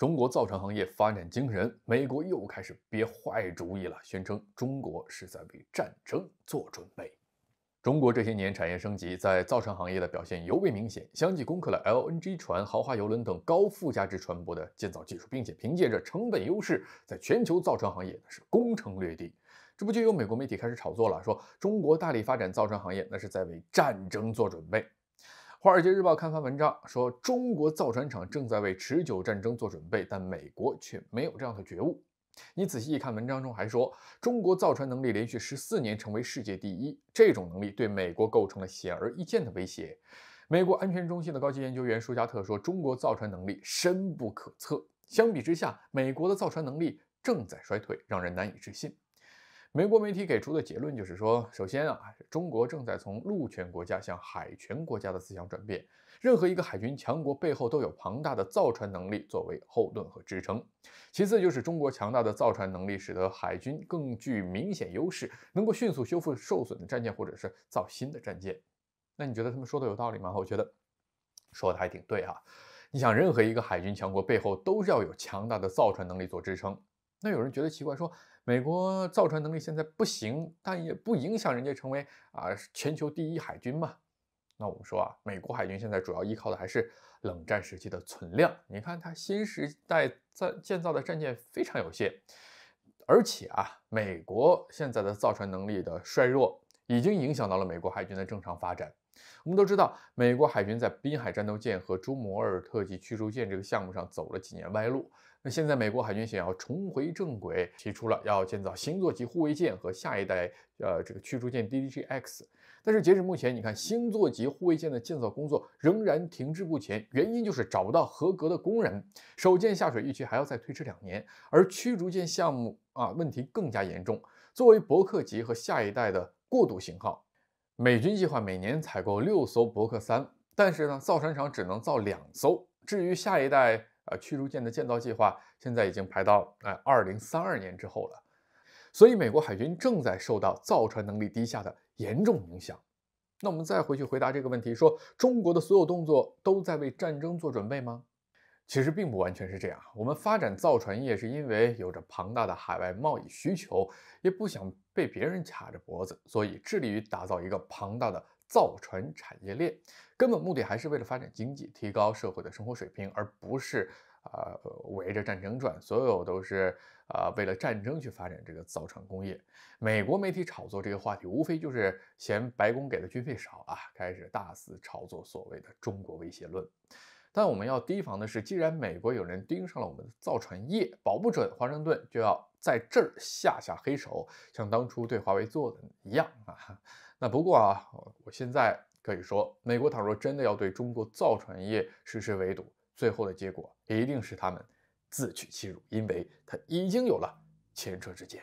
中国造船行业发展惊人，美国又开始憋坏主意了，宣称中国是在为战争做准备。中国这些年产业升级，在造船行业的表现尤为明显，相继攻克了 LNG 船、豪华游轮等高附加值船舶的建造技术，并且凭借着成本优势，在全球造船行业是攻城略地。这不就有美国媒体开始炒作了，说中国大力发展造船行业，那是在为战争做准备。华尔街日报刊发文章说，中国造船厂正在为持久战争做准备，但美国却没有这样的觉悟。你仔细一看，文章中还说，中国造船能力连续十四年成为世界第一，这种能力对美国构成了显而易见的威胁。美国安全中心的高级研究员舒加特说，中国造船能力深不可测，相比之下，美国的造船能力正在衰退，让人难以置信。美国媒体给出的结论就是说，首先啊，中国正在从陆权国家向海权国家的思想转变。任何一个海军强国背后都有庞大的造船能力作为后盾和支撑。其次就是中国强大的造船能力使得海军更具明显优势，能够迅速修复受损的战舰或者是造新的战舰。那你觉得他们说的有道理吗？我觉得说的还挺对哈。你想，任何一个海军强国背后都是要有强大的造船能力做支撑。那有人觉得奇怪，说美国造船能力现在不行，但也不影响人家成为啊全球第一海军嘛？那我们说啊，美国海军现在主要依靠的还是冷战时期的存量。你看，它新时代在建造的战舰非常有限，而且啊，美国现在的造船能力的衰弱已经影响到了美国海军的正常发展。我们都知道，美国海军在滨海战斗舰和朱姆沃尔特级驱逐舰这个项目上走了几年歪路。那现在美国海军想要重回正轨，提出了要建造星座级护卫舰和下一代呃这个驱逐舰 DDG X，但是截止目前，你看星座级护卫舰的建造工作仍然停滞不前，原因就是找不到合格的工人，首舰下水预期还要再推迟两年。而驱逐舰项目啊，问题更加严重。作为伯克级和下一代的过渡型号，美军计划每年采购六艘伯克三，但是呢，造船厂只能造两艘。至于下一代，呃，驱逐舰的建造计划现在已经排到呃二零三二年之后了，所以美国海军正在受到造船能力低下的严重影响。那我们再回去回答这个问题：说中国的所有动作都在为战争做准备吗？其实并不完全是这样。我们发展造船业是因为有着庞大的海外贸易需求，也不想被别人卡着脖子，所以致力于打造一个庞大的。造船产业链根本目的还是为了发展经济、提高社会的生活水平，而不是啊围着战争转。所有都是啊为了战争去发展这个造船工业。美国媒体炒作这个话题，无非就是嫌白宫给的军费少啊，开始大肆炒作所谓的中国威胁论。但我们要提防的是，既然美国有人盯上了我们的造船业，保不准华盛顿就要在这儿下下黑手，像当初对华为做的一样啊。那不过啊，我现在可以说，美国倘若真的要对中国造船业实施围堵，最后的结果一定是他们自取其辱，因为他已经有了前车之鉴。